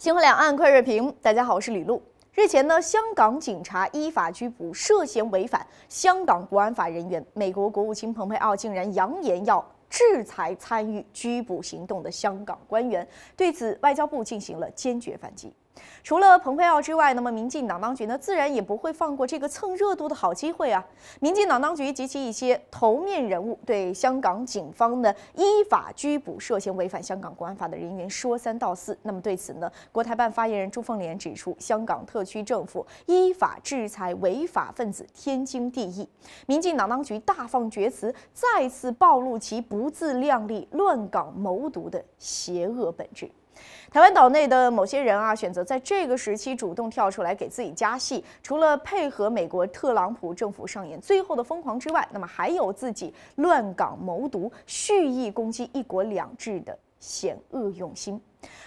新闻两岸快热评，大家好，我是李璐。日前呢，香港警察依法拘捕涉嫌违反香港国安法人员，美国国务卿蓬佩奥竟然扬言要制裁参与拘捕行动的香港官员，对此，外交部进行了坚决反击。除了蓬佩奥之外，那么民进党当局呢，自然也不会放过这个蹭热度的好机会啊！民进党当局及其一些头面人物对香港警方呢依法拘捕涉嫌违反香港国安法的人员说三道四。那么对此呢，国台办发言人朱凤莲指出，香港特区政府依法制裁违法分子天经地义，民进党当局大放厥词，再次暴露其不自量力、乱港谋独的邪恶本质。台湾岛内的某些人啊，选择在这个时期主动跳出来给自己加戏，除了配合美国特朗普政府上演最后的疯狂之外，那么还有自己乱港谋独、蓄意攻击“一国两制”的险恶用心。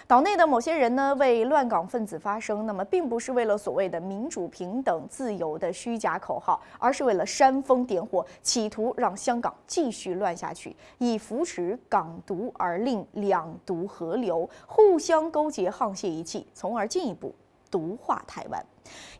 岛内的某些人呢，为乱港分子发声，那么并不是为了所谓的民主、平等、自由的虚假口号，而是为了煽风点火，企图让香港继续乱下去，以扶持港独而令两独合流，互相勾结沆瀣一气，从而进一步毒化台湾。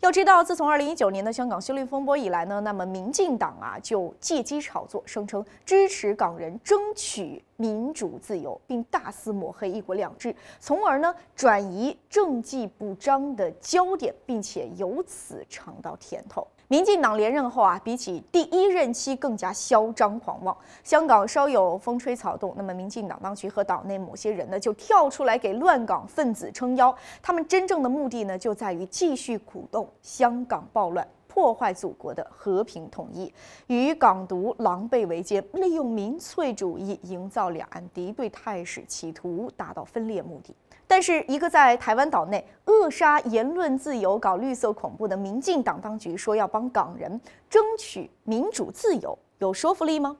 要知道，自从二零一九年的香港修例风波以来呢，那么民进党啊就借机炒作，声称支持港人争取民主自由，并大肆抹黑“一国两制”，从而呢转移政绩不彰的焦点，并且由此尝到甜头。民进党连任后啊，比起第一任期更加嚣张狂妄。香港稍有风吹草动，那么民进党当局和岛内某些人呢就跳出来给乱港分子撑腰。他们真正的目的呢，就在于继续。鼓动香港暴乱，破坏祖国的和平统一，与港独狼狈为奸，利用民粹主义营造两岸敌对态势，企图达到分裂目的。但是，一个在台湾岛内扼杀言论自由、搞绿色恐怖的民进党当局说要帮港人争取民主自由，有说服力吗？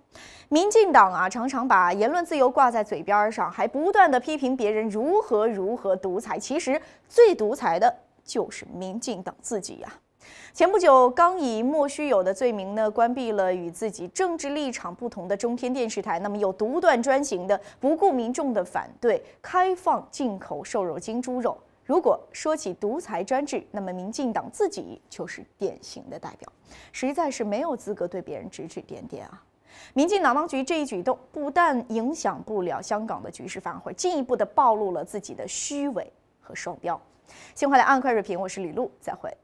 民进党啊，常常把言论自由挂在嘴边上，还不断的批评别人如何如何独裁，其实最独裁的。就是民进党自己呀！前不久刚以莫须有的罪名呢，关闭了与自己政治立场不同的中天电视台。那么又独断专行的，不顾民众的反对，开放进口瘦肉精猪肉。如果说起独裁专制，那么民进党自己就是典型的代表，实在是没有资格对别人指指点点啊！民进党当局这一举动，不但影响不了香港的局势，反而会进一步的暴露了自己的虚伪和双标。新华联播快讯，我是李璐，再会。